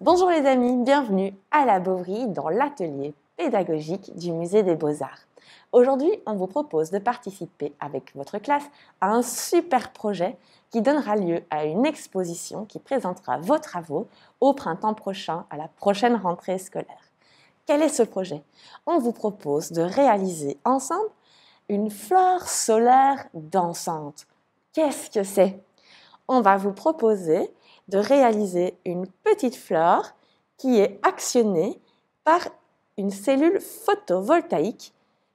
Bonjour les amis, bienvenue à la Bovrie dans l'atelier pédagogique du Musée des Beaux-Arts. Aujourd'hui, on vous propose de participer avec votre classe à un super projet qui donnera lieu à une exposition qui présentera vos travaux au printemps prochain, à la prochaine rentrée scolaire. Quel est ce projet On vous propose de réaliser ensemble une flore solaire dansante. Qu'est-ce que c'est On va vous proposer de réaliser une petite fleur qui est actionnée par une cellule photovoltaïque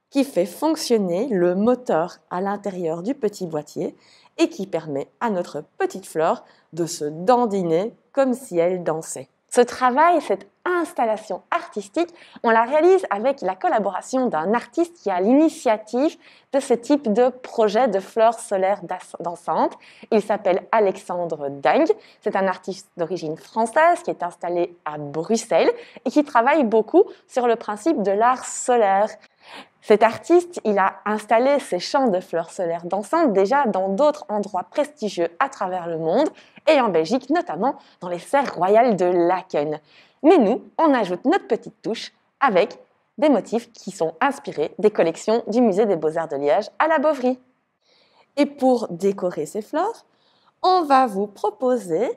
qui fait fonctionner le moteur à l'intérieur du petit boîtier et qui permet à notre petite fleur de se dandiner comme si elle dansait. Ce travail, cette installation artistique, on la réalise avec la collaboration d'un artiste qui a l'initiative de ce type de projet de fleurs solaires d'enceinte. Il s'appelle Alexandre Deng. C'est un artiste d'origine française qui est installé à Bruxelles et qui travaille beaucoup sur le principe de l'art solaire. Cet artiste, il a installé ses champs de fleurs solaires d'enceinte déjà dans d'autres endroits prestigieux à travers le monde et en Belgique, notamment dans les serres royales de Laken. Mais nous, on ajoute notre petite touche avec des motifs qui sont inspirés des collections du musée des beaux-arts de Liège à la Bovrie. Et pour décorer ces fleurs, on va vous proposer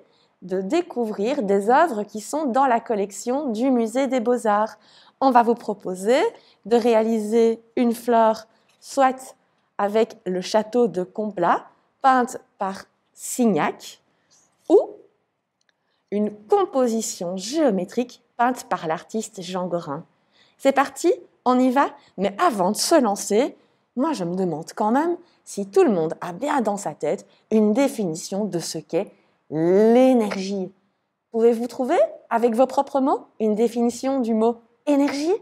de découvrir des œuvres qui sont dans la collection du musée des beaux-arts. On va vous proposer de réaliser une fleur soit avec le château de Comblat, peinte par Signac, ou une composition géométrique peinte par l'artiste Jean Gorin. C'est parti, on y va, mais avant de se lancer, moi je me demande quand même si tout le monde a bien dans sa tête une définition de ce qu'est l'énergie. Pouvez-vous trouver, avec vos propres mots, une définition du mot énergie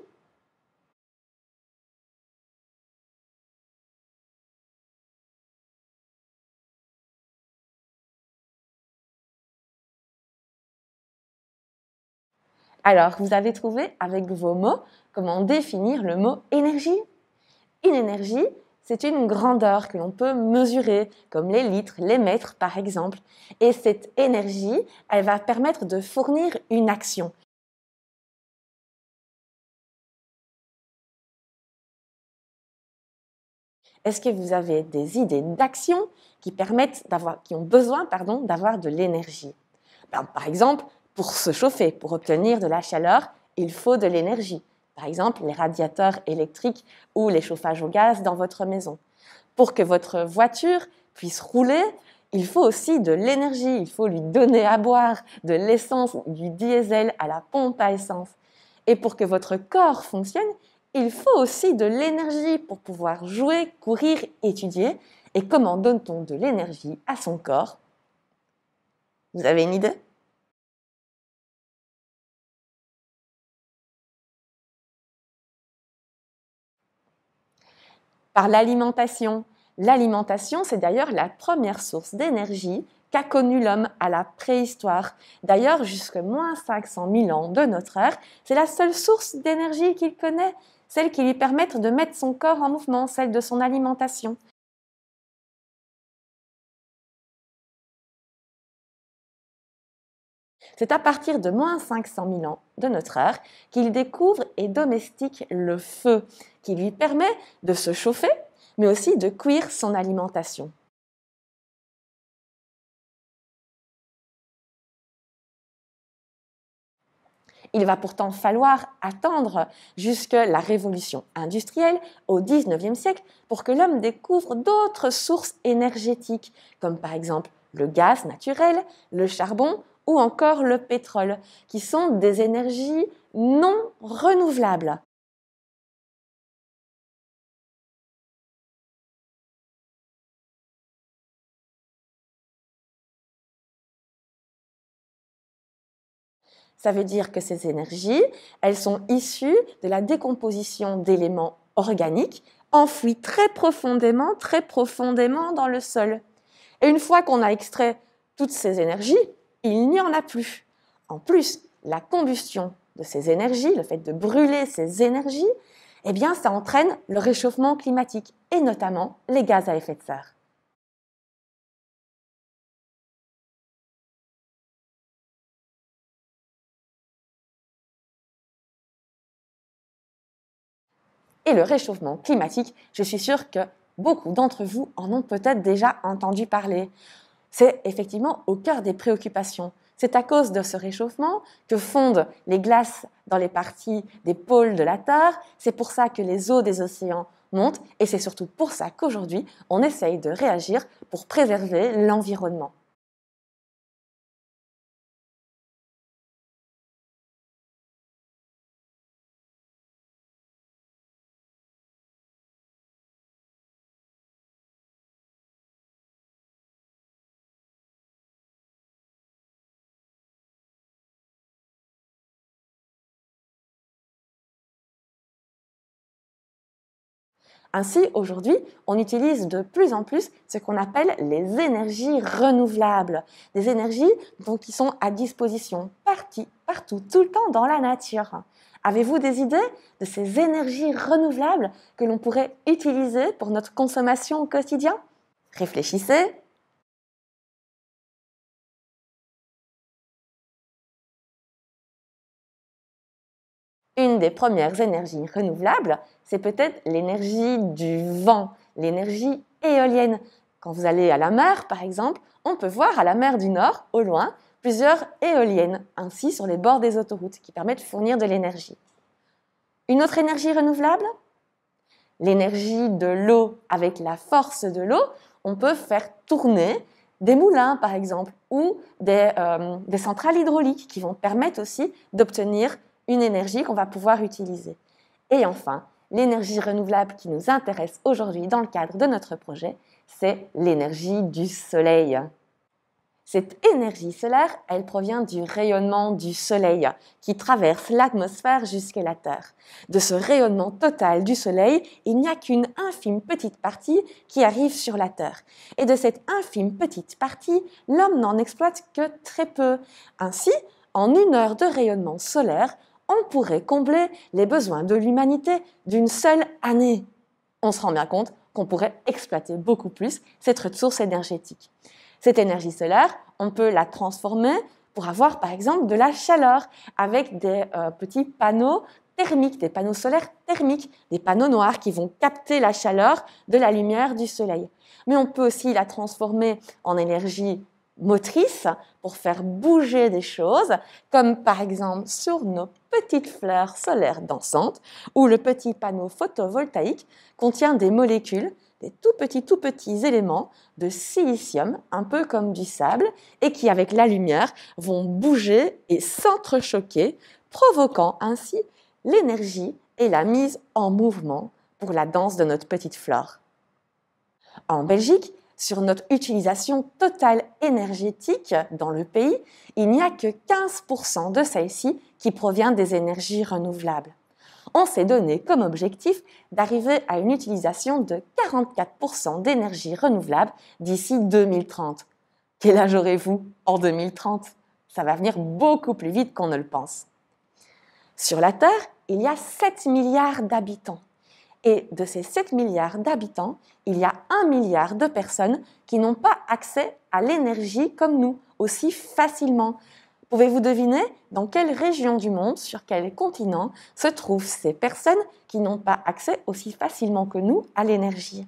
Alors, vous avez trouvé avec vos mots comment définir le mot énergie. Une énergie, c'est une grandeur que l'on peut mesurer, comme les litres, les mètres par exemple. Et cette énergie, elle va permettre de fournir une action. Est-ce que vous avez des idées d'action qui permettent qui ont besoin, pardon, d'avoir de l'énergie ben, Par exemple, pour se chauffer, pour obtenir de la chaleur, il faut de l'énergie. Par exemple, les radiateurs électriques ou les chauffages au gaz dans votre maison. Pour que votre voiture puisse rouler, il faut aussi de l'énergie. Il faut lui donner à boire de l'essence, du diesel à la pompe à essence. Et pour que votre corps fonctionne, il faut aussi de l'énergie pour pouvoir jouer, courir, étudier. Et comment donne-t-on de l'énergie à son corps Vous avez une idée par l'alimentation. L'alimentation, c'est d'ailleurs la première source d'énergie qu'a connue l'homme à la préhistoire. D'ailleurs, jusque moins 500 000 ans de notre ère, c'est la seule source d'énergie qu'il connaît, celle qui lui permet de mettre son corps en mouvement, celle de son alimentation. C'est à partir de moins 500 000 ans de notre ère qu'il découvre et domestique le feu qui lui permet de se chauffer, mais aussi de cuire son alimentation. Il va pourtant falloir attendre jusqu'à la révolution industrielle au XIXe siècle pour que l'homme découvre d'autres sources énergétiques, comme par exemple le gaz naturel, le charbon ou encore le pétrole, qui sont des énergies non renouvelables. Ça veut dire que ces énergies, elles sont issues de la décomposition d'éléments organiques enfouis très profondément, très profondément dans le sol. Et une fois qu'on a extrait toutes ces énergies, il n'y en a plus. En plus, la combustion de ces énergies, le fait de brûler ces énergies, eh bien, ça entraîne le réchauffement climatique et notamment les gaz à effet de serre. et le réchauffement climatique. Je suis sûre que beaucoup d'entre vous en ont peut-être déjà entendu parler. C'est effectivement au cœur des préoccupations. C'est à cause de ce réchauffement que fondent les glaces dans les parties des pôles de la Terre. C'est pour ça que les eaux des océans montent et c'est surtout pour ça qu'aujourd'hui, on essaye de réagir pour préserver l'environnement. Ainsi, aujourd'hui, on utilise de plus en plus ce qu'on appelle les énergies renouvelables, des énergies qui sont à disposition partout, partout, tout le temps dans la nature. Avez-vous des idées de ces énergies renouvelables que l'on pourrait utiliser pour notre consommation au quotidien Réfléchissez premières énergies renouvelables, c'est peut-être l'énergie du vent, l'énergie éolienne. Quand vous allez à la mer, par exemple, on peut voir à la mer du Nord, au loin, plusieurs éoliennes, ainsi sur les bords des autoroutes, qui permettent de fournir de l'énergie. Une autre énergie renouvelable L'énergie de l'eau. Avec la force de l'eau, on peut faire tourner des moulins, par exemple, ou des euh, centrales hydrauliques qui vont permettre aussi d'obtenir une énergie qu'on va pouvoir utiliser. Et enfin, l'énergie renouvelable qui nous intéresse aujourd'hui dans le cadre de notre projet, c'est l'énergie du soleil. Cette énergie solaire, elle provient du rayonnement du Soleil qui traverse l'atmosphère jusqu'à la Terre. De ce rayonnement total du Soleil, il n'y a qu'une infime petite partie qui arrive sur la Terre. Et de cette infime petite partie, l'homme n'en exploite que très peu. Ainsi, en une heure de rayonnement solaire, on pourrait combler les besoins de l'humanité d'une seule année. On se rend bien compte qu'on pourrait exploiter beaucoup plus cette ressource énergétique. Cette énergie solaire, on peut la transformer pour avoir par exemple de la chaleur avec des euh, petits panneaux thermiques, des panneaux solaires thermiques, des panneaux noirs qui vont capter la chaleur de la lumière du soleil. Mais on peut aussi la transformer en énergie motrices pour faire bouger des choses, comme par exemple sur nos petites fleurs solaires dansantes, où le petit panneau photovoltaïque contient des molécules, des tout petits, tout petits éléments de silicium, un peu comme du sable, et qui, avec la lumière, vont bouger et s'entrechoquer, provoquant ainsi l'énergie et la mise en mouvement pour la danse de notre petite fleur. En Belgique, sur notre utilisation totale énergétique dans le pays, il n'y a que 15% de celle-ci qui provient des énergies renouvelables. On s'est donné comme objectif d'arriver à une utilisation de 44% d'énergie renouvelable d'ici 2030. Quel âge aurez-vous en 2030 Ça va venir beaucoup plus vite qu'on ne le pense. Sur la Terre, il y a 7 milliards d'habitants. Et de ces 7 milliards d'habitants, il y a 1 milliard de personnes qui n'ont pas accès à l'énergie comme nous, aussi facilement. Pouvez-vous deviner dans quelle région du monde, sur quel continent, se trouvent ces personnes qui n'ont pas accès aussi facilement que nous à l'énergie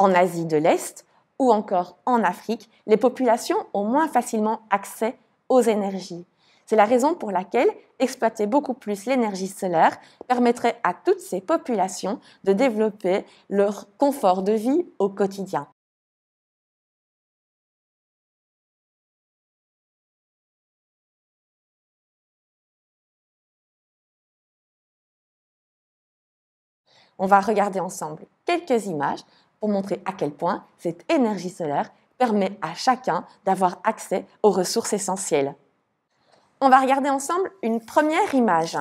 En Asie de l'Est, ou encore en Afrique, les populations ont moins facilement accès aux énergies. C'est la raison pour laquelle exploiter beaucoup plus l'énergie solaire permettrait à toutes ces populations de développer leur confort de vie au quotidien. On va regarder ensemble quelques images pour montrer à quel point cette énergie solaire permet à chacun d'avoir accès aux ressources essentielles. On va regarder ensemble une première image.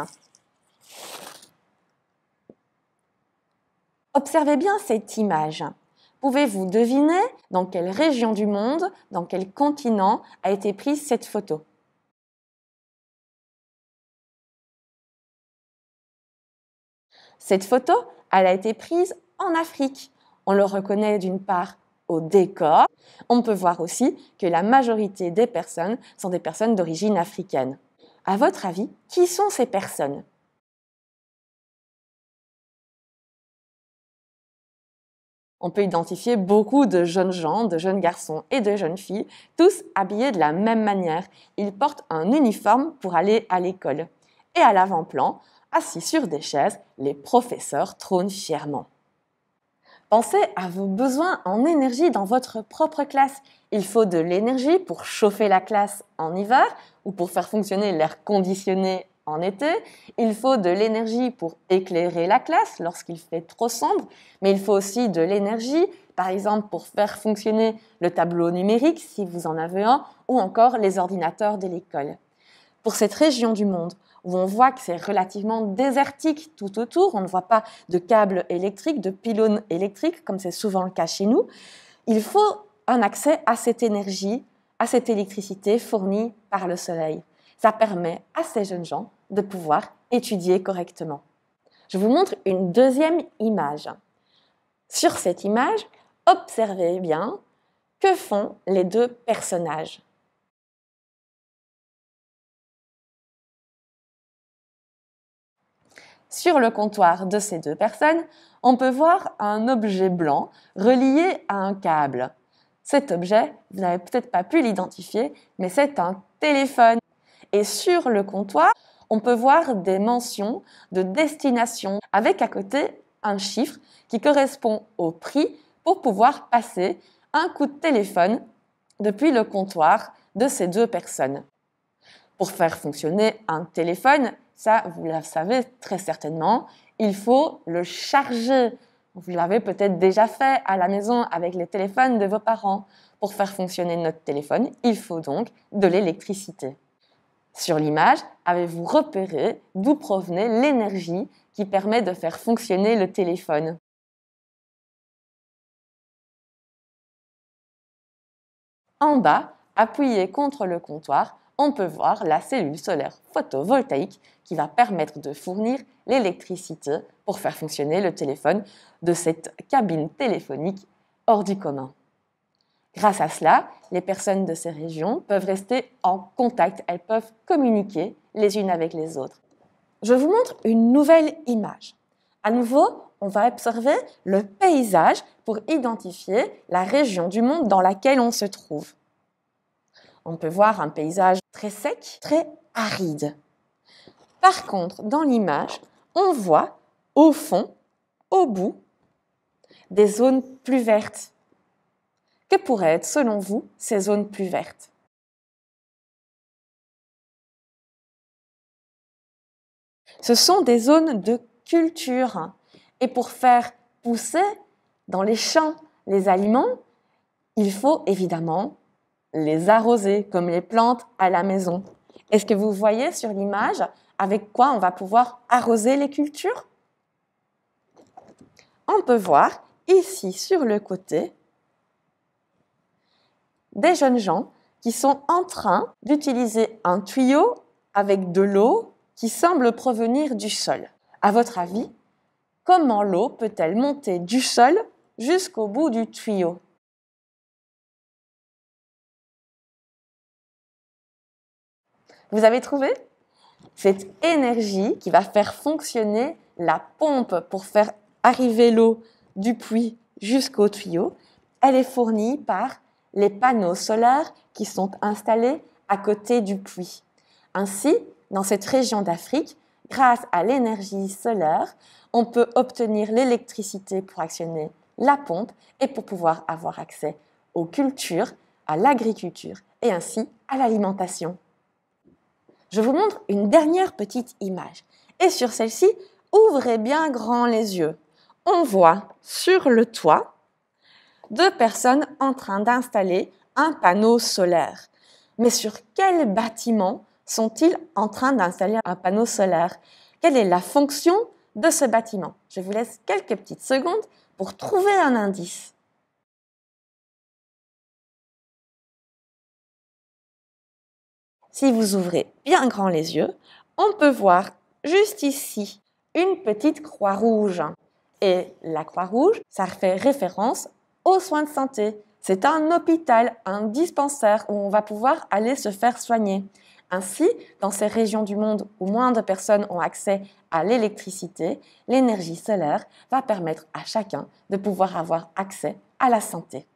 Observez bien cette image. Pouvez-vous deviner dans quelle région du monde, dans quel continent a été prise cette photo Cette photo, elle a été prise en Afrique, on le reconnaît d'une part au décor. On peut voir aussi que la majorité des personnes sont des personnes d'origine africaine. À votre avis, qui sont ces personnes On peut identifier beaucoup de jeunes gens, de jeunes garçons et de jeunes filles, tous habillés de la même manière. Ils portent un uniforme pour aller à l'école. Et à l'avant-plan, assis sur des chaises, les professeurs trônent fièrement. Pensez à vos besoins en énergie dans votre propre classe. Il faut de l'énergie pour chauffer la classe en hiver ou pour faire fonctionner l'air conditionné en été. Il faut de l'énergie pour éclairer la classe lorsqu'il fait trop sombre. Mais il faut aussi de l'énergie, par exemple, pour faire fonctionner le tableau numérique, si vous en avez un, ou encore les ordinateurs de l'école. Pour cette région du monde, où on voit que c'est relativement désertique tout autour. On ne voit pas de câbles électriques, de pylônes électriques, comme c'est souvent le cas chez nous. Il faut un accès à cette énergie, à cette électricité fournie par le soleil. Ça permet à ces jeunes gens de pouvoir étudier correctement. Je vous montre une deuxième image. Sur cette image, observez bien que font les deux personnages. Sur le comptoir de ces deux personnes, on peut voir un objet blanc relié à un câble. Cet objet, vous n'avez peut-être pas pu l'identifier, mais c'est un téléphone. Et sur le comptoir, on peut voir des mentions de destination avec à côté un chiffre qui correspond au prix pour pouvoir passer un coup de téléphone depuis le comptoir de ces deux personnes. Pour faire fonctionner un téléphone, ça, vous le savez très certainement. Il faut le charger. Vous l'avez peut-être déjà fait à la maison avec les téléphones de vos parents. Pour faire fonctionner notre téléphone, il faut donc de l'électricité. Sur l'image, avez-vous repéré d'où provenait l'énergie qui permet de faire fonctionner le téléphone En bas, appuyez contre le comptoir on peut voir la cellule solaire photovoltaïque qui va permettre de fournir l'électricité pour faire fonctionner le téléphone de cette cabine téléphonique hors du commun. Grâce à cela, les personnes de ces régions peuvent rester en contact, elles peuvent communiquer les unes avec les autres. Je vous montre une nouvelle image. À nouveau, on va observer le paysage pour identifier la région du monde dans laquelle on se trouve. On peut voir un paysage très sec, très aride. Par contre, dans l'image, on voit au fond, au bout, des zones plus vertes. Que pourraient être, selon vous, ces zones plus vertes Ce sont des zones de culture. Et pour faire pousser dans les champs les aliments, il faut évidemment les arroser comme les plantes à la maison. Est-ce que vous voyez sur l'image avec quoi on va pouvoir arroser les cultures On peut voir ici sur le côté des jeunes gens qui sont en train d'utiliser un tuyau avec de l'eau qui semble provenir du sol. À votre avis, comment l'eau peut-elle monter du sol jusqu'au bout du tuyau Vous avez trouvé Cette énergie qui va faire fonctionner la pompe pour faire arriver l'eau du puits jusqu'au tuyau, elle est fournie par les panneaux solaires qui sont installés à côté du puits. Ainsi, dans cette région d'Afrique, grâce à l'énergie solaire, on peut obtenir l'électricité pour actionner la pompe et pour pouvoir avoir accès aux cultures, à l'agriculture et ainsi à l'alimentation. Je vous montre une dernière petite image. Et sur celle-ci, ouvrez bien grand les yeux. On voit sur le toit deux personnes en train d'installer un panneau solaire. Mais sur quel bâtiment sont-ils en train d'installer un panneau solaire Quelle est la fonction de ce bâtiment Je vous laisse quelques petites secondes pour trouver un indice. si vous ouvrez bien grand les yeux, on peut voir juste ici une petite croix rouge. Et la croix rouge, ça fait référence aux soins de santé. C'est un hôpital, un dispensaire où on va pouvoir aller se faire soigner. Ainsi, dans ces régions du monde où moins de personnes ont accès à l'électricité, l'énergie solaire va permettre à chacun de pouvoir avoir accès à la santé.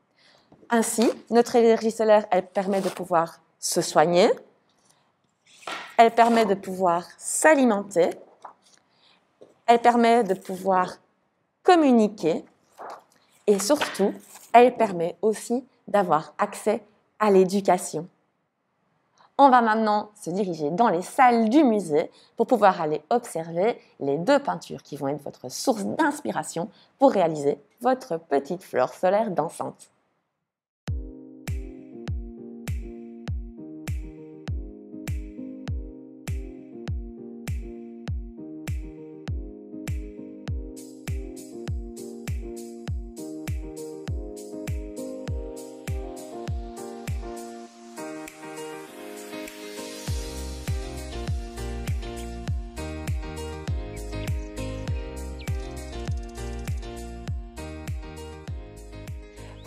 Ainsi, notre énergie solaire, elle permet de pouvoir se soigner, elle permet de pouvoir s'alimenter. Elle permet de pouvoir communiquer. Et surtout, elle permet aussi d'avoir accès à l'éducation. On va maintenant se diriger dans les salles du musée pour pouvoir aller observer les deux peintures qui vont être votre source d'inspiration pour réaliser votre petite fleur solaire dansante.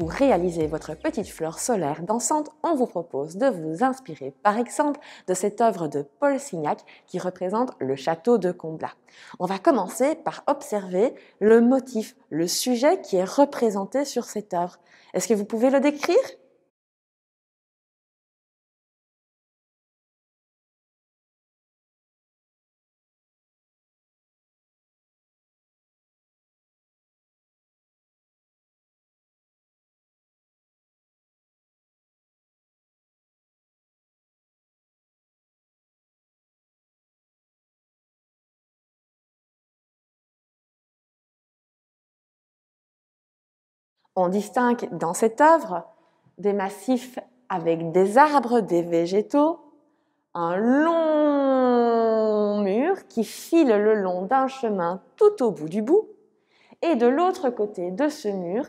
Pour réaliser votre petite fleur solaire dansante, on vous propose de vous inspirer par exemple de cette œuvre de Paul Signac qui représente le château de Comblat. On va commencer par observer le motif, le sujet qui est représenté sur cette œuvre. Est-ce que vous pouvez le décrire On distingue dans cette œuvre des massifs avec des arbres, des végétaux, un long mur qui file le long d'un chemin tout au bout du bout, et de l'autre côté de ce mur,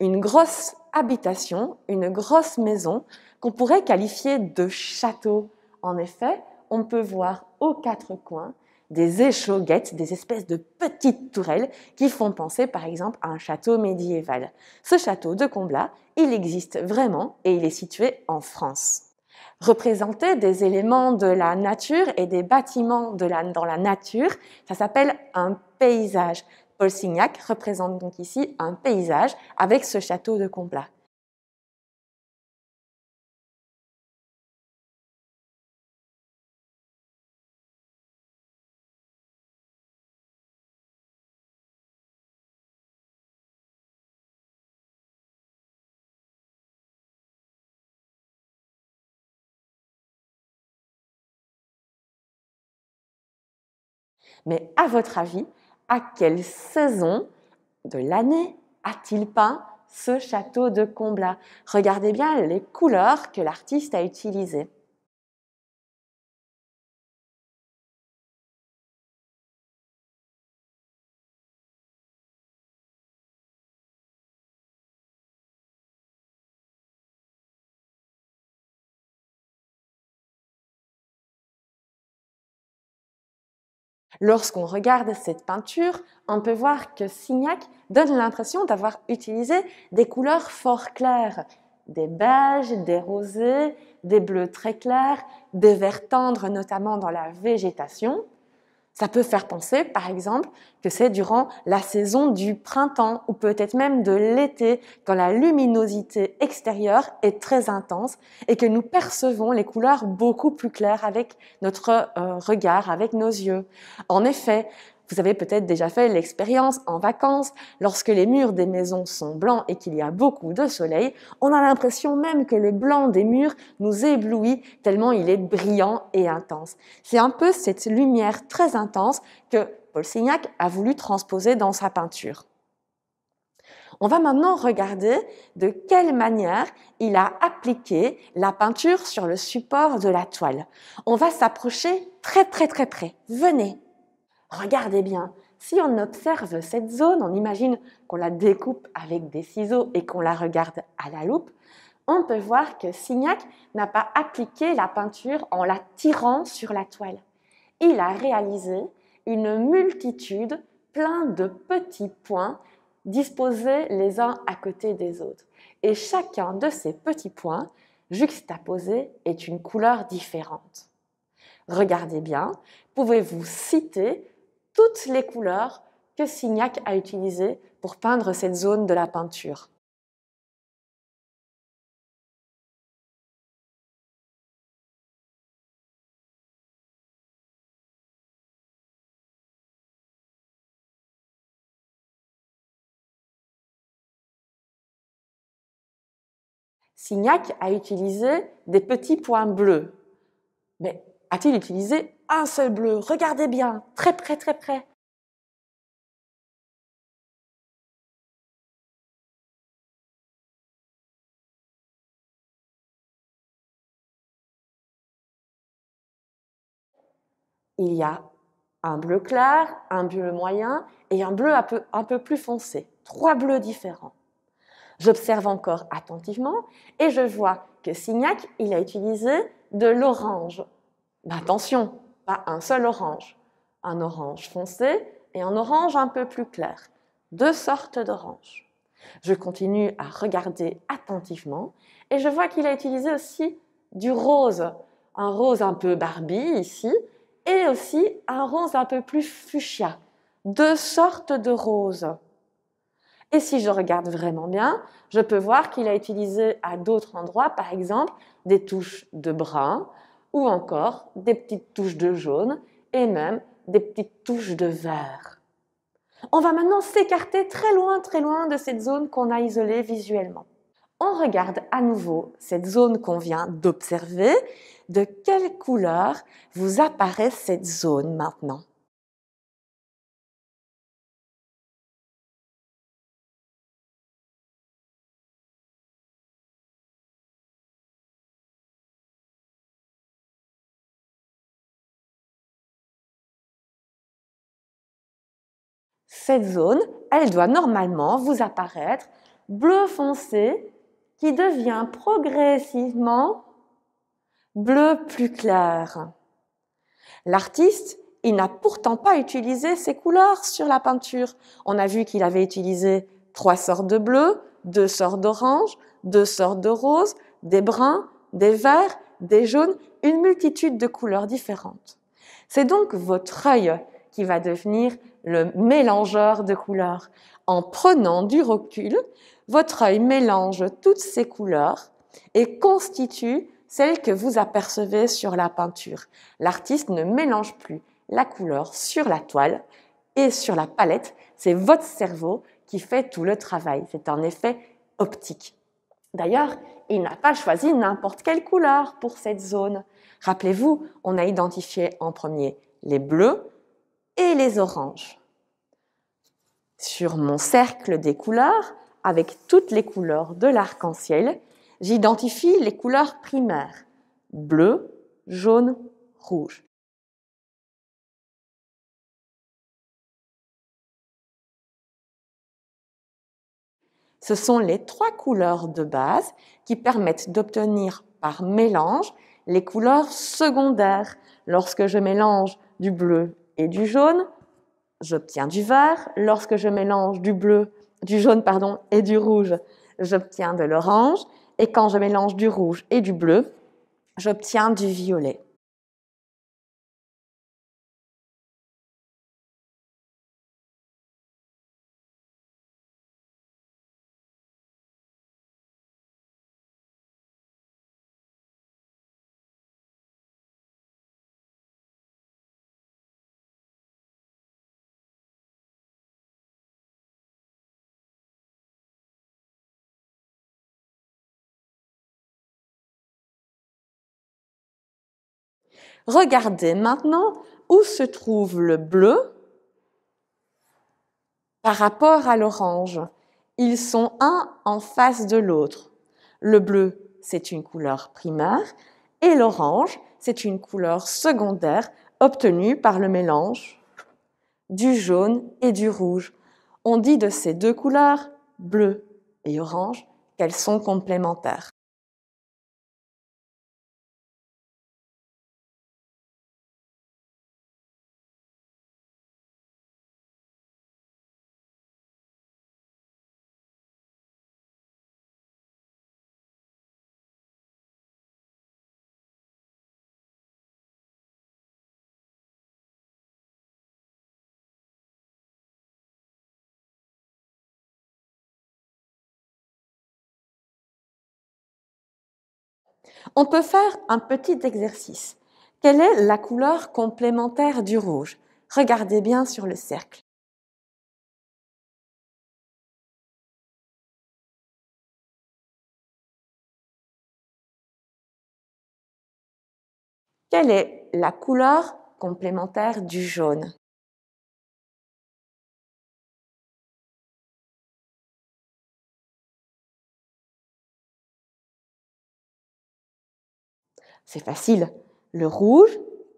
une grosse habitation, une grosse maison qu'on pourrait qualifier de château. En effet, on peut voir aux quatre coins des échauguettes, des espèces de petites tourelles qui font penser par exemple à un château médiéval. Ce château de Comblat, il existe vraiment et il est situé en France. Représenter des éléments de la nature et des bâtiments dans la nature, ça s'appelle un paysage. Paul Signac représente donc ici un paysage avec ce château de Comblat. Mais à votre avis, à quelle saison de l'année a-t-il peint ce château de Comblat Regardez bien les couleurs que l'artiste a utilisées. Lorsqu'on regarde cette peinture, on peut voir que Signac donne l'impression d'avoir utilisé des couleurs fort claires, des beiges, des rosés, des bleus très clairs, des verts tendres notamment dans la végétation, ça peut faire penser, par exemple, que c'est durant la saison du printemps ou peut-être même de l'été, quand la luminosité extérieure est très intense et que nous percevons les couleurs beaucoup plus claires avec notre euh, regard, avec nos yeux. En effet, vous avez peut-être déjà fait l'expérience en vacances, lorsque les murs des maisons sont blancs et qu'il y a beaucoup de soleil, on a l'impression même que le blanc des murs nous éblouit tellement il est brillant et intense. C'est un peu cette lumière très intense que Paul Signac a voulu transposer dans sa peinture. On va maintenant regarder de quelle manière il a appliqué la peinture sur le support de la toile. On va s'approcher très très très près. Venez, Regardez bien, si on observe cette zone, on imagine qu'on la découpe avec des ciseaux et qu'on la regarde à la loupe, on peut voir que Signac n'a pas appliqué la peinture en la tirant sur la toile. Il a réalisé une multitude, plein de petits points disposés les uns à côté des autres. Et chacun de ces petits points juxtaposés est une couleur différente. Regardez bien, pouvez-vous citer toutes les couleurs que Signac a utilisées pour peindre cette zone de la peinture. Signac a utilisé des petits points bleus. Mais a-t-il utilisé un seul bleu Regardez bien, très près, très près. Il y a un bleu clair, un bleu moyen et un bleu un peu, un peu plus foncé. Trois bleus différents. J'observe encore attentivement et je vois que Signac, il a utilisé de l'orange attention, pas un seul orange, un orange foncé et un orange un peu plus clair. Deux sortes d'oranges. Je continue à regarder attentivement et je vois qu'il a utilisé aussi du rose, un rose un peu Barbie ici et aussi un rose un peu plus fuchsia. Deux sortes de roses. Et si je regarde vraiment bien, je peux voir qu'il a utilisé à d'autres endroits, par exemple, des touches de brun, ou encore des petites touches de jaune et même des petites touches de vert. On va maintenant s'écarter très loin, très loin de cette zone qu'on a isolée visuellement. On regarde à nouveau cette zone qu'on vient d'observer. De quelle couleur vous apparaît cette zone maintenant cette zone, elle doit normalement vous apparaître bleu foncé qui devient progressivement bleu plus clair. L'artiste, il n'a pourtant pas utilisé ces couleurs sur la peinture. On a vu qu'il avait utilisé trois sortes de bleu, deux sortes d'orange, deux sortes de rose, des bruns, des verts, des jaunes, une multitude de couleurs différentes. C'est donc votre œil va devenir le mélangeur de couleurs. En prenant du recul, votre œil mélange toutes ces couleurs et constitue celle que vous apercevez sur la peinture. L'artiste ne mélange plus la couleur sur la toile et sur la palette. C'est votre cerveau qui fait tout le travail. C'est un effet optique. D'ailleurs, il n'a pas choisi n'importe quelle couleur pour cette zone. Rappelez-vous, on a identifié en premier les bleus, et les oranges. Sur mon cercle des couleurs, avec toutes les couleurs de l'arc-en-ciel, j'identifie les couleurs primaires, bleu, jaune, rouge. Ce sont les trois couleurs de base qui permettent d'obtenir par mélange les couleurs secondaires lorsque je mélange du bleu et du jaune, j'obtiens du vert. Lorsque je mélange du bleu, du jaune pardon, et du rouge, j'obtiens de l'orange. Et quand je mélange du rouge et du bleu, j'obtiens du violet. Regardez maintenant où se trouve le bleu par rapport à l'orange. Ils sont un en face de l'autre. Le bleu, c'est une couleur primaire et l'orange, c'est une couleur secondaire obtenue par le mélange du jaune et du rouge. On dit de ces deux couleurs, bleu et orange, qu'elles sont complémentaires. On peut faire un petit exercice. Quelle est la couleur complémentaire du rouge Regardez bien sur le cercle. Quelle est la couleur complémentaire du jaune C'est facile. Le rouge,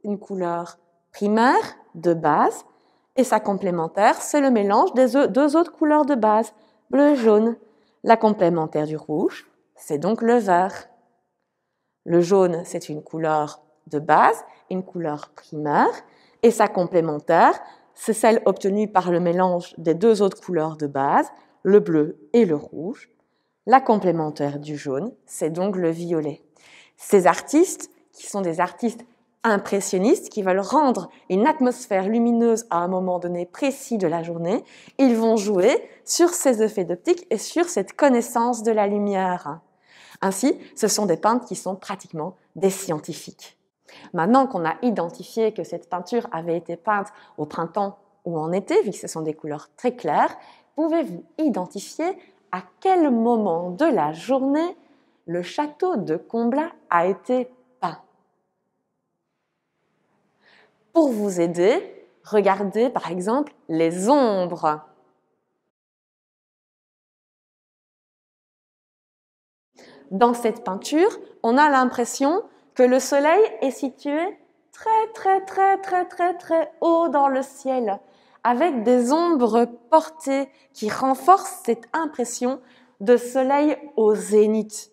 une couleur primaire de base, et sa complémentaire, c'est le mélange des deux autres couleurs de base, bleu et jaune. La complémentaire du rouge, c'est donc le vert. Le jaune, c'est une couleur de base, une couleur primaire, et sa complémentaire, c'est celle obtenue par le mélange des deux autres couleurs de base, le bleu et le rouge. La complémentaire du jaune, c'est donc le violet. Ces artistes, qui sont des artistes impressionnistes, qui veulent rendre une atmosphère lumineuse à un moment donné précis de la journée, ils vont jouer sur ces effets d'optique et sur cette connaissance de la lumière. Ainsi, ce sont des peintres qui sont pratiquement des scientifiques. Maintenant qu'on a identifié que cette peinture avait été peinte au printemps ou en été, vu que ce sont des couleurs très claires, pouvez-vous identifier à quel moment de la journée le château de Comblat a été peint. Pour vous aider, regardez par exemple les ombres. Dans cette peinture, on a l'impression que le soleil est situé très très très très très très haut dans le ciel, avec des ombres portées qui renforcent cette impression de soleil au zénith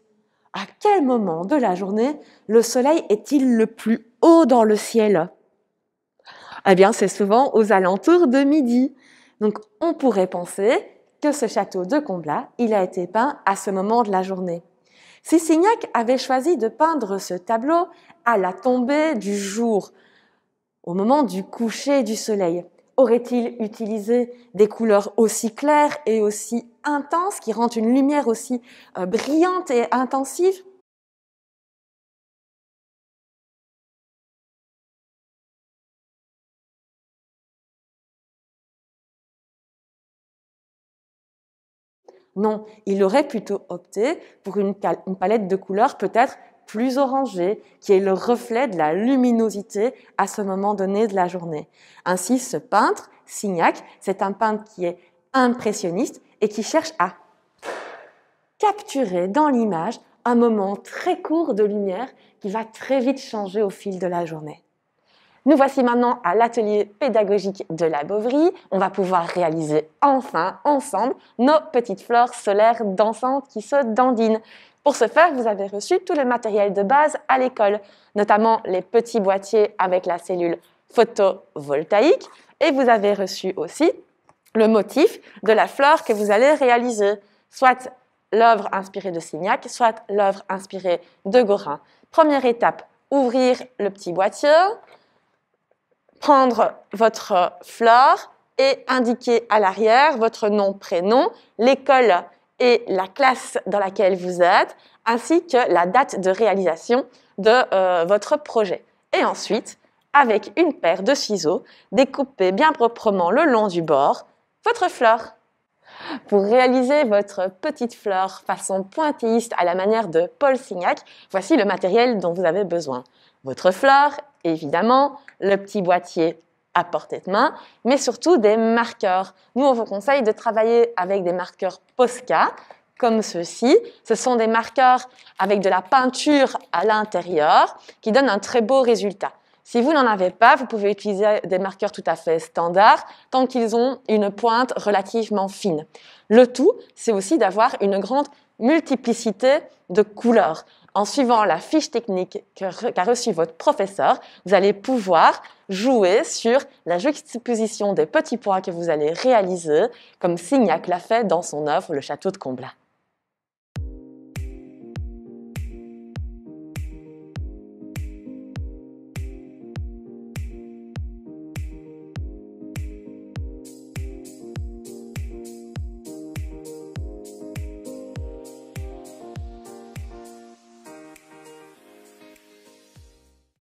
à quel moment de la journée le soleil est-il le plus haut dans le ciel Eh bien, c'est souvent aux alentours de midi. Donc, on pourrait penser que ce château de Comblat, il a été peint à ce moment de la journée. Si Signac avait choisi de peindre ce tableau à la tombée du jour, au moment du coucher du soleil, Aurait-il utilisé des couleurs aussi claires et aussi intenses, qui rendent une lumière aussi euh, brillante et intensive Non, il aurait plutôt opté pour une, palette de couleurs peut-être plus orangé, qui est le reflet de la luminosité à ce moment donné de la journée. Ainsi, ce peintre, Signac, c'est un peintre qui est impressionniste et qui cherche à capturer dans l'image un moment très court de lumière qui va très vite changer au fil de la journée. Nous voici maintenant à l'atelier pédagogique de la Bovrie. On va pouvoir réaliser enfin ensemble nos petites fleurs solaires dansantes qui se dandinent. Pour ce faire, vous avez reçu tout le matériel de base à l'école, notamment les petits boîtiers avec la cellule photovoltaïque, et vous avez reçu aussi le motif de la fleur que vous allez réaliser, soit l'œuvre inspirée de Signac, soit l'œuvre inspirée de Gorin. Première étape, ouvrir le petit boîtier, prendre votre fleur et indiquer à l'arrière votre nom, prénom, l'école et la classe dans laquelle vous êtes, ainsi que la date de réalisation de euh, votre projet. Et ensuite, avec une paire de ciseaux, découpez bien proprement le long du bord votre fleur. Pour réaliser votre petite fleur façon pointilliste à la manière de Paul Signac, voici le matériel dont vous avez besoin. Votre fleur, évidemment, le petit boîtier à portée de main, mais surtout des marqueurs. Nous, on vous conseille de travailler avec des marqueurs Posca, comme ceci. Ce sont des marqueurs avec de la peinture à l'intérieur qui donnent un très beau résultat. Si vous n'en avez pas, vous pouvez utiliser des marqueurs tout à fait standards tant qu'ils ont une pointe relativement fine. Le tout, c'est aussi d'avoir une grande multiplicité de couleurs. En suivant la fiche technique qu'a reçue votre professeur, vous allez pouvoir jouez sur la juxtaposition des petits points que vous allez réaliser, comme Signac l'a fait dans son œuvre Le Château de Comblat.